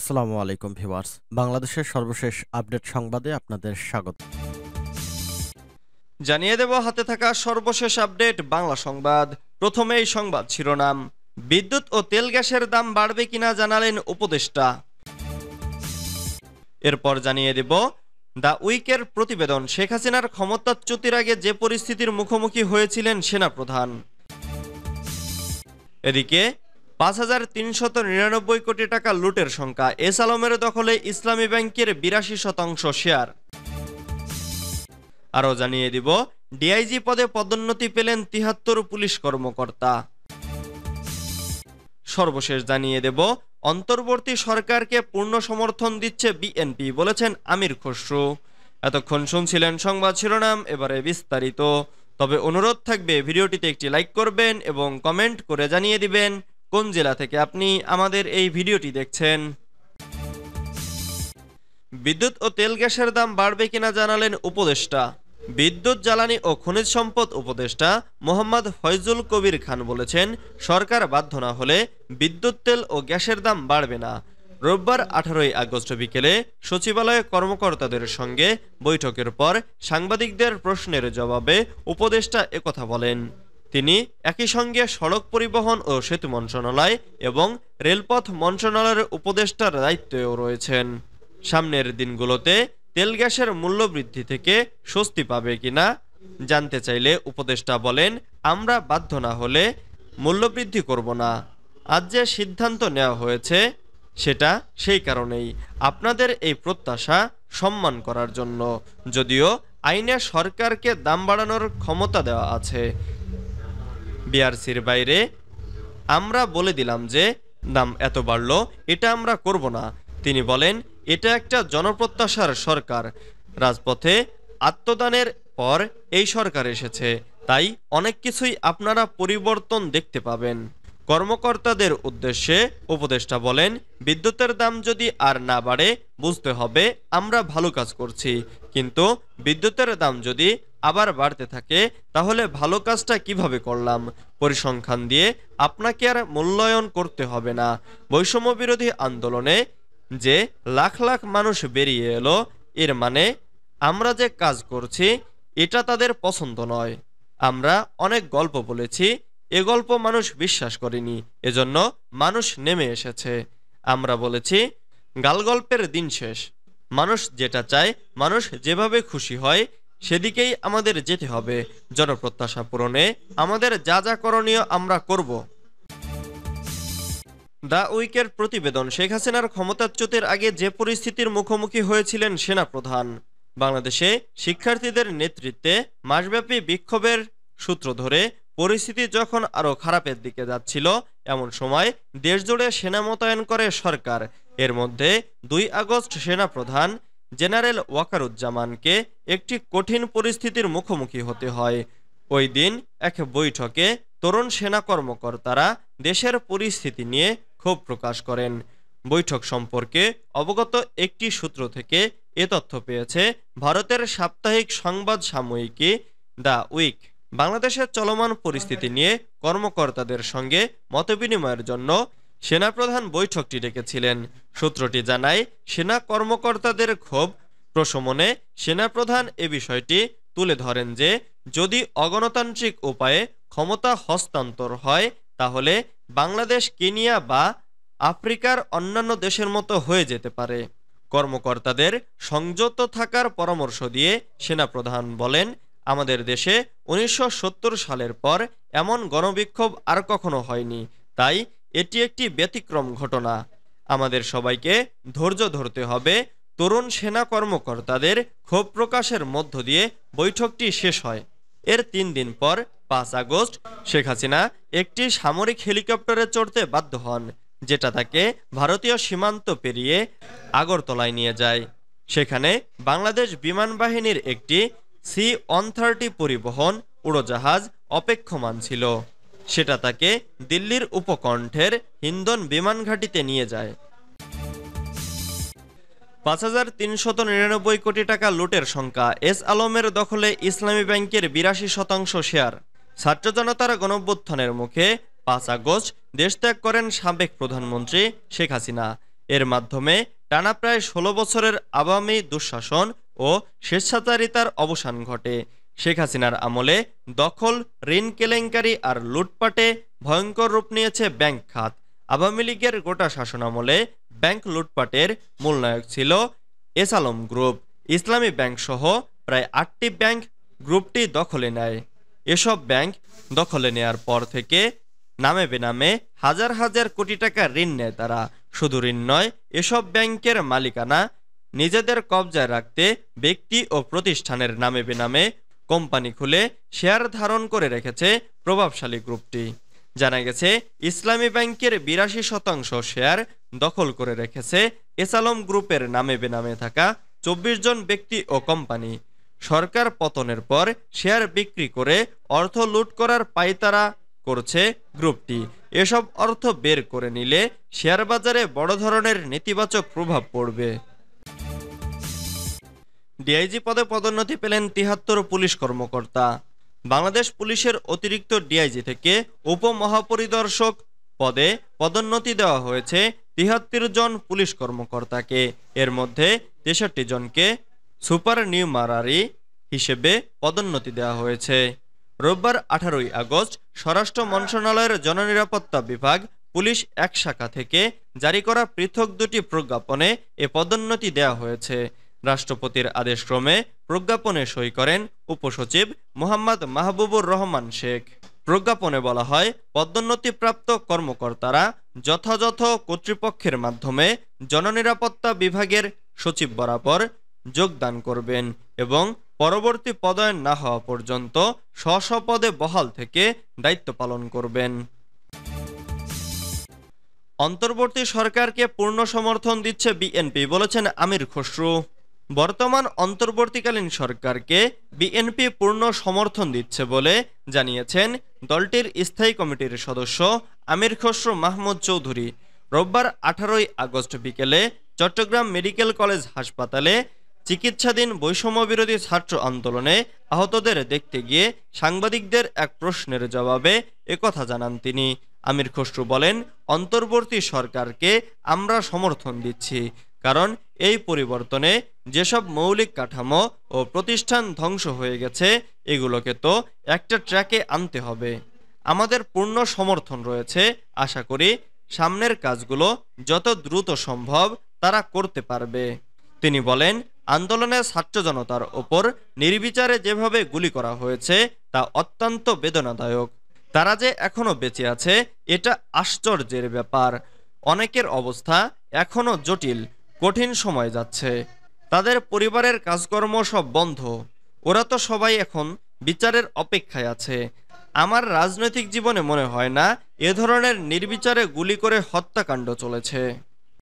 আসসালামু আলাইকুম ভিওয়ার্স বাংলাদেশের সর্বশেষ আপডেট সংবাদে আপনাদের স্বাগত জানিয়ে দেব হাতে থাকা সর্বশেষ আপডেট বাংলা সংবাদ প্রথমে এই সংবাদ শিরোনাম বিদ্যুৎ ও তেল গ্যাসের দাম বাড়বে কিনা জানালেন উপদেষ্টা এরপর জানিয়ে দেব দ্য উইকের প্রতিবেদন শেখ হাসিনার ক্ষমতাচ্যুতির আগে যে পরিস্থিতির মুখোমুখি হয়েছিলেন সেনাপ্রধান এদিকে পাঁচ হাজার তিনশত নিরানব্বই কোটি টাকা লুটের সংখ্যা এস আলমের দখলে ইসলামী ব্যাংকের বিরাশি শতাংশ শেয়ার আরও জানিয়ে দিব ডিআইজি পদে পদোন্নতি পেলেন তিহাত্তর পুলিশ কর্মকর্তা সর্বশেষ জানিয়ে দেব অন্তর্বর্তী সরকারকে পূর্ণ সমর্থন দিচ্ছে বিএনপি বলেছেন আমির খসরু এতক্ষণ শুনছিলেন সংবাদ শিরোনাম এবারে বিস্তারিত তবে অনুরোধ থাকবে ভিডিওটিতে একটি লাইক করবেন এবং কমেন্ট করে জানিয়ে দিবেন কোন জেলা থেকে আপনি আমাদের এই ভিডিওটি দেখছেন বিদ্যুৎ ও তেল গ্যাসের দাম বাড়বে কিনা জানালেন উপদেষ্টা বিদ্যুৎ জ্বালানি ও খনিজ সম্পদ উপদেষ্টা মোহাম্মদ ফয়জুল কবির খান বলেছেন সরকার বাধ্য না হলে বিদ্যুৎ তেল ও গ্যাসের দাম বাড়বে না রোববার আঠারোই আগস্ট বিকেলে সচিবালয়ে কর্মকর্তাদের সঙ্গে বৈঠকের পর সাংবাদিকদের প্রশ্নের জবাবে উপদেষ্টা একথা বলেন তিনি একই সঙ্গে সড়ক পরিবহন ও সেতু মন্ত্রণালয় এবং রেলপথ মন্ত্রণালয়ের উপদেষ্টার দায়িত্বেও রয়েছেন সামনের দিনগুলোতে তেল গ্যাসের মূল্য বৃদ্ধি থেকে স্বস্তি পাবে কিনা জানতে চাইলে উপদেষ্টা বলেন আমরা বাধ্য না হলে মূল্যবৃদ্ধি করব না আজ যে সিদ্ধান্ত নেওয়া হয়েছে সেটা সেই কারণেই আপনাদের এই প্রত্যাশা সম্মান করার জন্য যদিও আইনে সরকারকে দাম বাড়ানোর ক্ষমতা দেওয়া আছে বিআরসির বাইরে আমরা বলে দিলাম যে দাম এত বাড়ল এটা আমরা করব না তিনি বলেন এটা একটা জনপ্রত্যাশার সরকার রাজপথে আত্মদানের পর এই সরকার এসেছে তাই অনেক কিছুই আপনারা পরিবর্তন দেখতে পাবেন কর্মকর্তাদের উদ্দেশ্যে উপদেষ্টা বলেন বিদ্যুতের দাম যদি আর না বাড়ে বুঝতে হবে আমরা ভালো কাজ করছি কিন্তু বিদ্যুতের দাম যদি আবার বাড়তে থাকে তাহলে ভালো কাজটা কিভাবে করলাম পরিসংখ্যান দিয়ে আপনাকে আর মূল্যায়ন করতে হবে না বৈষম্য বিরোধী আন্দোলনে যে লাখ লাখ মানুষ বেরিয়ে এলো এর মানে আমরা যে কাজ করছি এটা তাদের পছন্দ নয় আমরা অনেক গল্প বলেছি এ গল্প মানুষ বিশ্বাস করেনি এজন্য মানুষ নেমে এসেছে আমরা বলেছি গালগল্পের দিন শেষ মানুষ যেটা চায় মানুষ যেভাবে খুশি হয় সেদিকেই আমাদের যেতে হবে জনপ্রত্যাশা পূরণে আমাদের যা যা করণীয় আমরা করব দ্য উইকের প্রতিবেদন শেখ হাসিনার ক্ষমতাচ্যুতের আগে যে পরিস্থিতির মুখোমুখি হয়েছিলেন সেনাপ্রধান বাংলাদেশে শিক্ষার্থীদের নেতৃত্বে মাসব্যাপী বিক্ষোভের সূত্র ধরে পরিস্থিতি যখন আরও খারাপের দিকে যাচ্ছিল এমন সময় দেশজুড়ে সেনা মোতায়েন করে সরকার এর মধ্যে দুই আগস্ট সেনা প্রধান জেনারেল ওয়াকারুজ্জামানকে একটি কঠিন পরিস্থিতির মুখোমুখি হতে হয় ওই দিন এক বৈঠকে তরুণ সেনা কর্মকর্তারা দেশের পরিস্থিতি নিয়ে ক্ষোভ প্রকাশ করেন বৈঠক সম্পর্কে অবগত একটি সূত্র থেকে এ তথ্য পেয়েছে ভারতের সাপ্তাহিক সংবাদ সাময়িকী দ্য উইক বাংলাদেশের চলমান পরিস্থিতি নিয়ে কর্মকর্তাদের সঙ্গে মতবিনিময়ের জন্য সেনাপ্রধান বৈঠকটি ডেকেছিলেন সূত্রটি জানায় সেনা কর্মকর্তাদের ক্ষোভ প্রশমনে সেনাপ্রধান এ বিষয়টি তুলে ধরেন যে যদি অগণতান্ত্রিক উপায়ে ক্ষমতা হস্তান্তর হয় তাহলে বাংলাদেশ কেনিয়া বা আফ্রিকার অন্যান্য দেশের মতো হয়ে যেতে পারে কর্মকর্তাদের সংযত থাকার পরামর্শ দিয়ে সেনাপ্রধান বলেন আমাদের দেশে উনিশশো সালের পর এমন গণবিক্ষোভ আর কখনো হয়নি তাই এটি একটি ব্যতিক্রম ঘটনা আমাদের সবাইকে ধৈর্য ধরতে হবে তরুণ সেনা কর্মকর্তাদের ক্ষোভ প্রকাশের মধ্য দিয়ে বৈঠকটি শেষ হয় এর তিন দিন পর পাঁচ আগস্ট শেখ হাসিনা একটি সামরিক হেলিকপ্টারে চড়তে বাধ্য হন যেটা তাকে ভারতীয় সীমান্ত পেরিয়ে আগরতলায় নিয়ে যায় সেখানে বাংলাদেশ বিমান বাহিনীর একটি সি ওয়ান থার্টি পরিবহন উড়োজাহাজ অপেক্ষমান ছিল সেটা তাকে দিল্লির উপকণ্ঠের হিন্দন বিমান নিয়ে যায় পাঁচ হাজার তিনশত নিরানব্বই কোটি টাকা লুটের সংখ্যা এস আলমের দখলে ইসলামী ব্যাংকের বিরাশি শতাংশ শেয়ার ছাত্র জনতার গণভ্যুত্থানের মুখে পাঁচ আগস্ট দেশত্যাগ করেন সাবেক প্রধানমন্ত্রী শেখ হাসিনা এর মাধ্যমে টানা প্রায় ষোলো বছরের আওয়ামী দুঃশাসন ও স্বেচ্ছাচারিতার অবসান ঘটে শেখ হাসিনার আমলে দখল ঋণ কেলেঙ্কারি আর লুটপাটে ভয়ঙ্কর রূপ নিয়েছে ব্যাংক খাত আওয়ামী লীগের গোটা শাসনামলে ব্যাংক লুটপাটের মূল নায়ক ছিল S Alam group Islami bank সহ প্রায় আটটি ব্যাংক গ্রুপটি দখলে নেয় এসব ব্যাংক দখলে নেয়ার পর থেকে নামে বেনামে হাজার হাজার কোটি টাকা ঋণ নেয় তারা শুধু ঋণ নয় এসব ব্যাংকের মালিকানা নিজেদের কবজায় রাখতে ব্যক্তি ও প্রতিষ্ঠানের নামে বেনামে কোম্পানি খুলে শেয়ার ধারণ করে রেখেছে প্রভাবশালী গ্রুপটি জানা গেছে ইসলামী ব্যাংকের বিরাশি শতাংশ শেয়ার দখল করে রেখেছে এসালম গ্রুপের নামে বেনামে থাকা চব্বিশ জন ব্যক্তি ও কোম্পানি সরকার পতনের পর শেয়ার বিক্রি করে অর্থ লুট করার পাইতারা করছে গ্রুপটি এসব অর্থ বের করে নিলে শেয়ার বাজারে বড় ধরনের নেতিবাচক প্রভাব পড়বে ডিআইজি পদে পদোন্নতি পেলেন তিহাত্তর পুলিশ কর্মকর্তা বাংলাদেশ পুলিশের অতিরিক্ত ডিআইজি থেকে উপমহাপরিদর্শক পদে পদোন্নতি দেওয়া হয়েছে তিহাত্তর জন পুলিশ কর্মকর্তাকে এর মধ্যে তেষট্টি জনকে সুপার নিউমারারি হিসেবে পদোন্নতি দেওয়া হয়েছে রোববার আঠারোই আগস্ট স্বরাষ্ট্র মন্ত্রণালয়ের জননিরাপত্তা বিভাগ পুলিশ এক শাখা থেকে জারি করা পৃথক দুটি প্রজ্ঞাপনে এ পদোন্নতি দেওয়া হয়েছে রাষ্ট্রপতির আদেশক্রমে প্রজ্ঞাপনে সই করেন উপসচিব মোহাম্মদ মাহবুবুর রহমান শেখ প্রজ্ঞাপনে বলা হয় পদোন্নতিপ্রাপ্ত কর্মকর্তারা যথাযথ কর্তৃপক্ষের মাধ্যমে জননিরাপত্তা বিভাগের সচিব বরাবর যোগদান করবেন এবং পরবর্তী পদয়ন না হওয়া পর্যন্ত স্ব বহাল থেকে দায়িত্ব পালন করবেন অন্তর্বর্তী সরকারকে পূর্ণ সমর্থন দিচ্ছে বিএনপি বলেছেন আমির খসরু বর্তমান অন্তর্বর্তীকালীন সরকারকে বিএনপি পূর্ণ সমর্থন দিচ্ছে বলে জানিয়েছেন দলটির স্থায়ী কমিটির সদস্য আমির খসরু মাহমুদ চৌধুরী রোববার আঠারোই আগস্ট বিকেলে চট্টগ্রাম মেডিকেল কলেজ হাসপাতালে চিকিৎসাধীন বৈষম্যবিরোধী ছাত্র আন্দোলনে আহতদের দেখতে গিয়ে সাংবাদিকদের এক প্রশ্নের জবাবে একথা জানান তিনি আমির খসরু বলেন অন্তর্বর্তী সরকারকে আমরা সমর্থন দিচ্ছি কারণ এই পরিবর্তনে যেসব মৌলিক কাঠামো ও প্রতিষ্ঠান ধ্বংস হয়ে গেছে এগুলোকে তো একটা ট্র্যাকে আনতে হবে আমাদের পূর্ণ সমর্থন রয়েছে আশা করি সামনের কাজগুলো যত দ্রুত সম্ভব তারা করতে পারবে তিনি বলেন আন্দোলনের ছাত্র জনতার ওপর নির্বিচারে যেভাবে গুলি করা হয়েছে তা অত্যন্ত বেদনাদায়ক তারা যে এখনও বেঁচে আছে এটা আশ্চর্যের ব্যাপার অনেকের অবস্থা এখনও জটিল কঠিন সময় যাচ্ছে তাদের পরিবারের কাজকর্ম সব বন্ধ ওরা তো সবাই এখন বিচারের অপেক্ষায় আছে আমার রাজনৈতিক জীবনে মনে হয় না এ ধরনের নির্বিচারে গুলি করে হত্যাকাণ্ড চলেছে